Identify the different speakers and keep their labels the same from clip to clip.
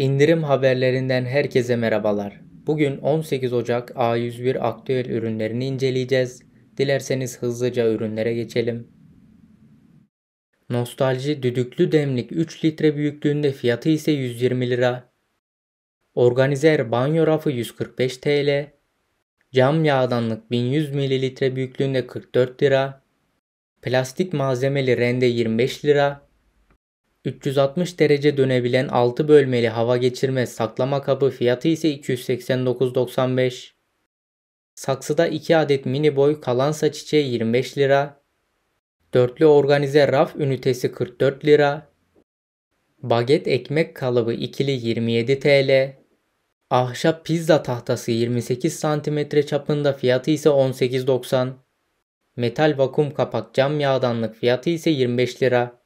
Speaker 1: İndirim haberlerinden herkese merhabalar. Bugün 18 Ocak A101 aktüel ürünlerini inceleyeceğiz. Dilerseniz hızlıca ürünlere geçelim. Nostalji düdüklü demlik 3 litre büyüklüğünde fiyatı ise 120 lira. Organizer banyo rafı 145 TL. Cam yağdanlık 1100 ml büyüklüğünde 44 lira. Plastik malzemeli rende 25 lira. 360 derece dönebilen 6 bölmeli hava geçirmez saklama kabı fiyatı ise 289.95. Saksıda 2 adet mini boy kalansa çiçeği 25 lira. Dörtlü organize raf ünitesi 44 lira. Baget ekmek kalıbı ikili 27 TL. Ahşap pizza tahtası 28 cm çapında fiyatı ise 18.90. Metal vakum kapak cam yağdanlık fiyatı ise 25 lira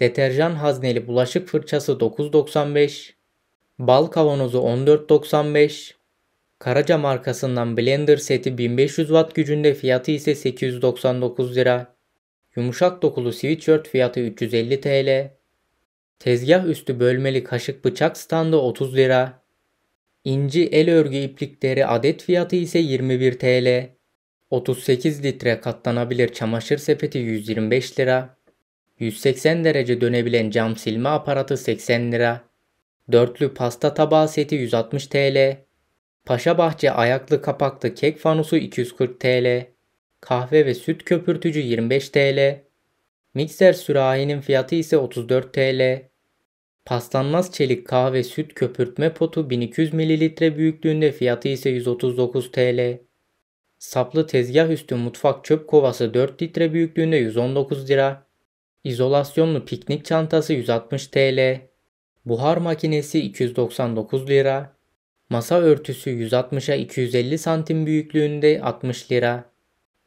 Speaker 1: deterjan hazneli bulaşık fırçası 9.95, bal kavanozu 14.95, Karaca markasından blender seti 1500 watt gücünde fiyatı ise 899 lira. Yumuşak dokulu switchört fiyatı 350 TL. Tezgah üstü bölmeli kaşık bıçak standı 30 lira. İnci el örgü iplikleri adet fiyatı ise 21 TL. 38 litre katlanabilir çamaşır sepeti 125 lira. 180 derece dönebilen cam silme aparatı 80 lira. Dörtlü pasta tabağı seti 160 TL. paşa bahçe ayaklı kapaklı kek fanusu 240 TL. Kahve ve süt köpürtücü 25 TL. Mikser sürahinin fiyatı ise 34 TL. Paslanmaz çelik kahve süt köpürtme potu 1200 ml büyüklüğünde fiyatı ise 139 TL. Saplı tezgah üstü mutfak çöp kovası 4 litre büyüklüğünde 119 lira. İzolasyonlu piknik çantası 160 TL, buhar makinesi 299 lira, masa örtüsü 160'a 250 santim büyüklüğünde 60 lira,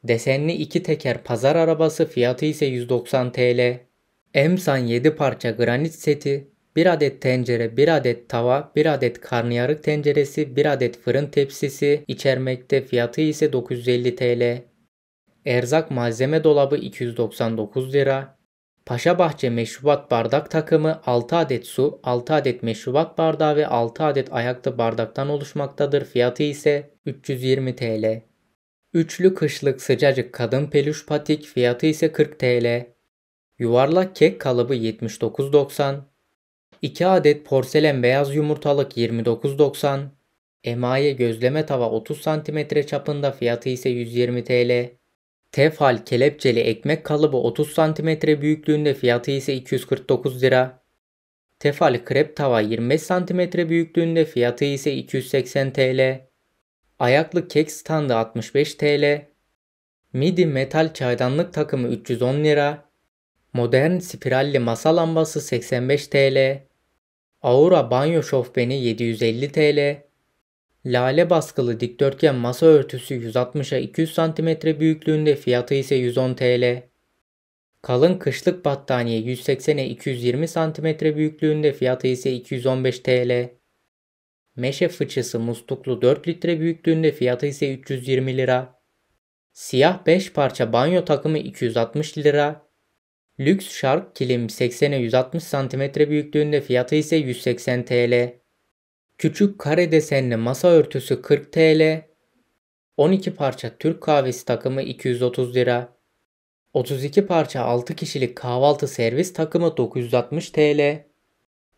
Speaker 1: desenli iki teker pazar arabası fiyatı ise 190 TL, Emsan 7 parça granit seti 1 adet tencere, 1 adet tava, 1 adet karnıyarık tenceresi, 1 adet fırın tepsisi içermekte fiyatı ise 950 TL. Erzak malzeme dolabı 299 lira. Paşabahçe meşrubat bardak takımı 6 adet su, 6 adet meşrubat bardağı ve 6 adet ayakta bardaktan oluşmaktadır. Fiyatı ise 320 TL. Üçlü kışlık sıcacık kadın peluş patik fiyatı ise 40 TL. Yuvarlak kek kalıbı 79.90. 2 adet porselen beyaz yumurtalık 29.90. Emaye gözleme tava 30 cm çapında fiyatı ise 120 TL. Tefal kelepçeli ekmek kalıbı 30 cm büyüklüğünde fiyatı ise 249 lira. Tefal krep tava 25 cm büyüklüğünde fiyatı ise 280 TL. Ayaklı kek standı 65 TL. Midi metal çaydanlık takımı 310 lira. Modern spiralli masa lambası 85 TL. Aura banyo şofbeni 750 TL. Lale baskılı dikdörtgen masa örtüsü 160'a 200 cm büyüklüğünde fiyatı ise 110 TL. Kalın kışlık battaniye 180'e 220 cm büyüklüğünde fiyatı ise 215 TL. Meşe fıçısı musluklu 4 litre büyüklüğünde fiyatı ise 320 lira. Siyah 5 parça banyo takımı 260 lira. Lüks şark kilim 80'e 160 cm büyüklüğünde fiyatı ise 180 TL. Küçük kare desenli masa örtüsü 40 TL. 12 parça Türk kahvesi takımı 230 lira. 32 parça 6 kişilik kahvaltı servis takımı 960 TL.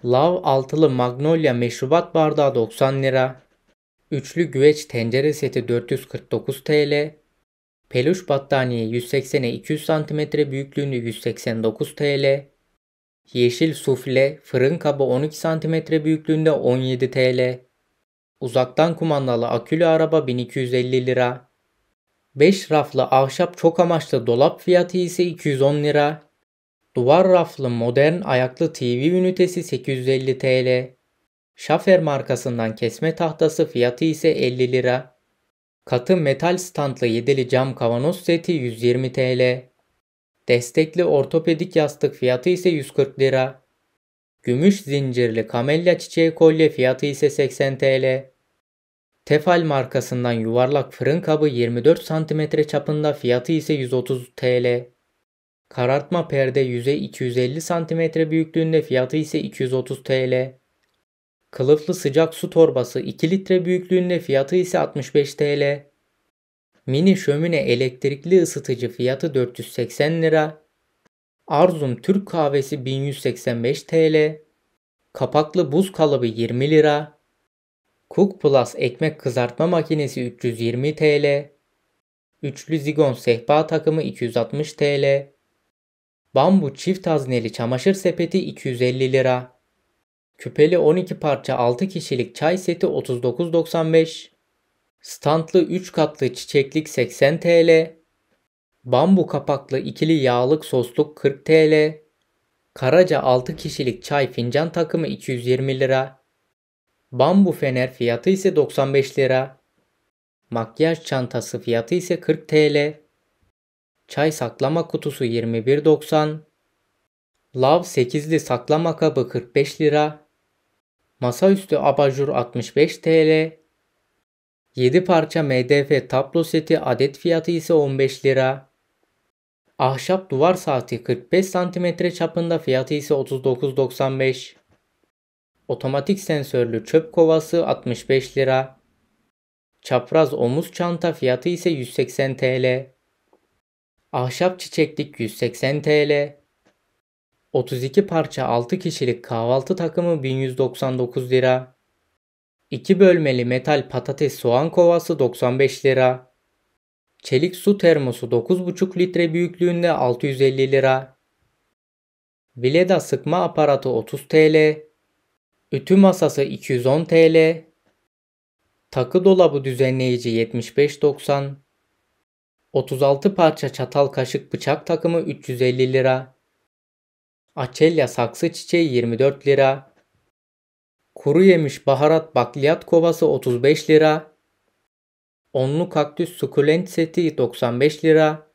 Speaker 1: Lav altılı Magnolia meşrubat bardağı 90 lira. Üçlü güveç tencere seti 449 TL. Peluş battaniye 180'e 200 cm büyüklüğünde 189 TL. Yeşil sufle fırın kabı 12 cm büyüklüğünde 17 TL. Uzaktan kumandalı akülü araba 1250 lira. 5 raflı ahşap çok amaçlı dolap fiyatı ise 210 lira. Duvar raflı modern ayaklı TV ünitesi 850 TL. Şafer markasından kesme tahtası fiyatı ise 50 lira. Katı metal standlı yedili cam kavanoz seti 120 TL. Destekli ortopedik yastık fiyatı ise 140 lira. Gümüş zincirli kamelya çiçeği kolye fiyatı ise 80 TL. Tefal markasından yuvarlak fırın kabı 24 cm çapında fiyatı ise 130 TL. Karartma perde yüze 250 cm büyüklüğünde fiyatı ise 230 TL. Kılıflı sıcak su torbası 2 litre büyüklüğünde fiyatı ise 65 TL. Mini şömine elektrikli ısıtıcı fiyatı 480 lira. Arzum Türk kahvesi 1185 TL. Kapaklı buz kalıbı 20 lira. Cook Plus ekmek kızartma makinesi 320 TL. Üçlü zigon sehpa takımı 260 TL. Bambu çift hazneli çamaşır sepeti 250 lira. Küpeli 12 parça 6 kişilik çay seti 39.95. Stantlı 3 katlı çiçeklik 80 TL. Bambu kapaklı ikili yağlık sosluk 40 TL. Karaca 6 kişilik çay fincan takımı 220 lira. Bambu fener fiyatı ise 95 lira. Makyaj çantası fiyatı ise 40 TL. Çay saklama kutusu 21.90. Lav 8'li saklama kabı 45 lira. Masaüstü abajur 65 TL. 7 parça MDF tablo seti adet fiyatı ise 15 lira. Ahşap duvar saati 45 cm çapında fiyatı ise 39.95. Otomatik sensörlü çöp kovası 65 lira. Çapraz omuz çanta fiyatı ise 180 TL. Ahşap çiçeklik 180 TL. 32 parça 6 kişilik kahvaltı takımı 1199 lira. 2 bölmeli metal patates soğan kovası 95 lira. Çelik su termosu 9,5 litre büyüklüğünde 650 lira. Vileda sıkma aparatı 30 TL. Ütü masası 210 TL. Takı dolabı düzenleyici 75.90. 36 parça çatal kaşık bıçak takımı 350 lira. Açelya saksı çiçeği 24 lira. Kuru yemiş baharat bakliyat kovası 35 lira. Onlu kaktüs sukulent seti 95 lira.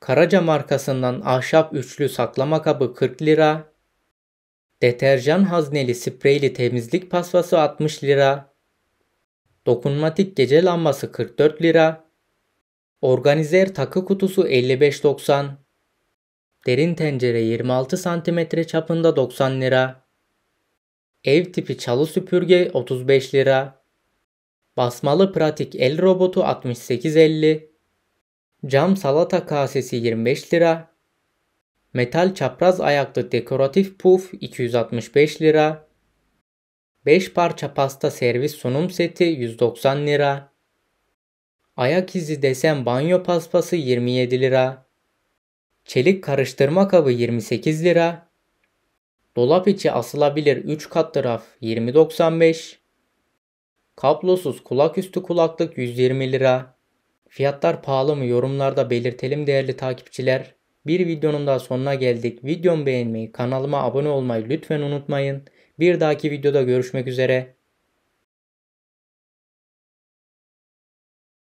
Speaker 1: Karaca markasından ahşap üçlü saklama kabı 40 lira. Deterjan hazneli spreyli temizlik pasvası 60 lira. Dokunmatik gece lambası 44 lira. Organizer takı kutusu 55.90. Derin tencere 26 cm çapında 90 lira. Ev tipi çalı süpürge 35 lira. Basmalı pratik el robotu 68.50. Cam salata kasesi 25 lira. Metal çapraz ayaklı dekoratif puf 265 lira. 5 parça pasta servis sunum seti 190 lira. Ayak izi desen banyo paspası 27 lira. Çelik karıştırma kabı 28 lira. Dolap içi asılabilir 3 kat raf 20.95. Kablosuz kulaküstü kulaklık 120 lira. Fiyatlar pahalı mı yorumlarda belirtelim değerli takipçiler. Bir videonun da sonuna geldik. Videomu beğenmeyi, kanalıma abone olmayı lütfen unutmayın. Bir dahaki videoda görüşmek üzere.